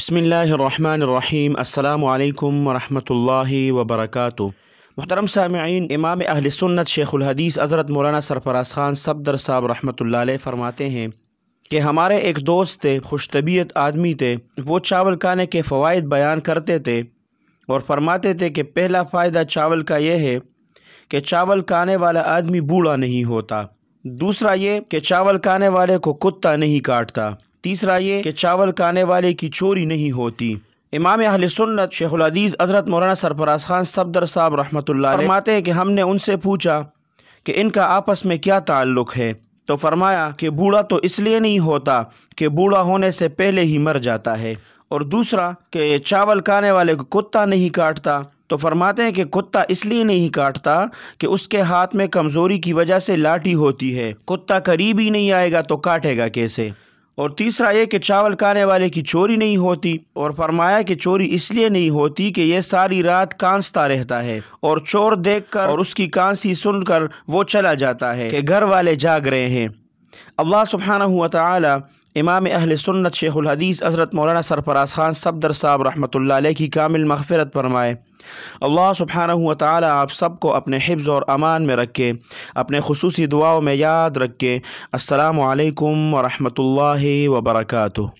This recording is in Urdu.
بسم اللہ الرحمن الرحیم السلام علیکم ورحمۃ اللہ وبرکاتہ محترم سامعین امام اہل سنت شیخ الحدیث حضرت مولانا سرفراز خان صفدر صاحب رحمۃ اللہ علیہ فرماتے ہیں کہ ہمارے ایک دوست تھے خوش طبیعت آدمی تھے وہ چاول کھانے کے فوائد بیان کرتے تھے اور فرماتے تھے کہ پہلا فائدہ چاول کا یہ ہے کہ چاول کھانے والا آدمی بوڑھا نہیں ہوتا دوسرا یہ کہ چاول کھانے والے کو کتا نہیں کاٹتا تیسرا یہ کہ چاول کانے والے کی چوری نہیں ہوتی امام اہل سنت شیخ العدیز سرپراز خان صاحب رحمۃ اللہ فرماتے ہیں کہ کہ ہم نے ان ان سے پوچھا کا آپس میں کیا تعلق ہے تو فرمایا کہ بوڑھا تو اس لیے نہیں ہوتا کہ بوڑھا ہونے سے پہلے ہی مر جاتا ہے اور دوسرا کہ چاول کانے والے کو کتا نہیں کاٹتا تو فرماتے ہیں کہ کتا اس لیے نہیں کاٹتا کہ اس کے ہاتھ میں کمزوری کی وجہ سے لاٹھی ہوتی ہے کتا قریب ہی نہیں آئے گا تو کاٹے گا کیسے اور تیسرا یہ کہ چاول کھانے والے کی چوری نہیں ہوتی اور فرمایا کہ چوری اس لیے نہیں ہوتی کہ یہ ساری رات کانستا رہتا ہے اور چور دیکھ کر اور اس کی کانسی سن کر وہ چلا جاتا ہے کہ گھر والے جاگ رہے ہیں اللہ سبحانہ تعالی امام اہل سنت شیخ الحدیث حضرت مولانا خان صفدر صاحب رحمۃ اللہ علیہ کی کامل مغفرت فرمائے اللہ سبحانہ تعالی آپ سب کو اپنے حفظ اور امان میں رکھے اپنے خصوصی دعاؤں میں یاد رکھے السلام علیکم ورحمت اللہ وبرکاتہ